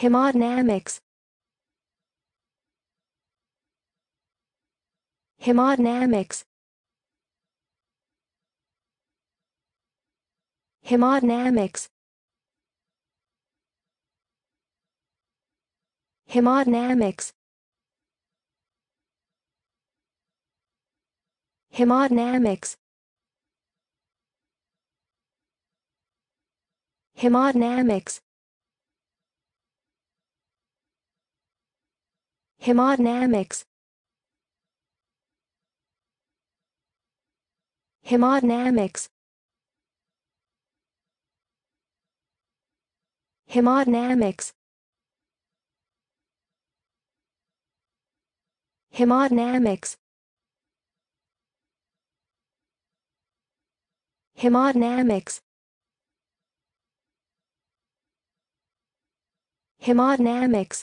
Hemodynamics Hemodynamics Hemodynamics Hemodynamics Hemodynamics Hemodynamics Hemodynamics Hemodynamics Hemodynamics Hemodynamics Hemodynamics Hemodynamics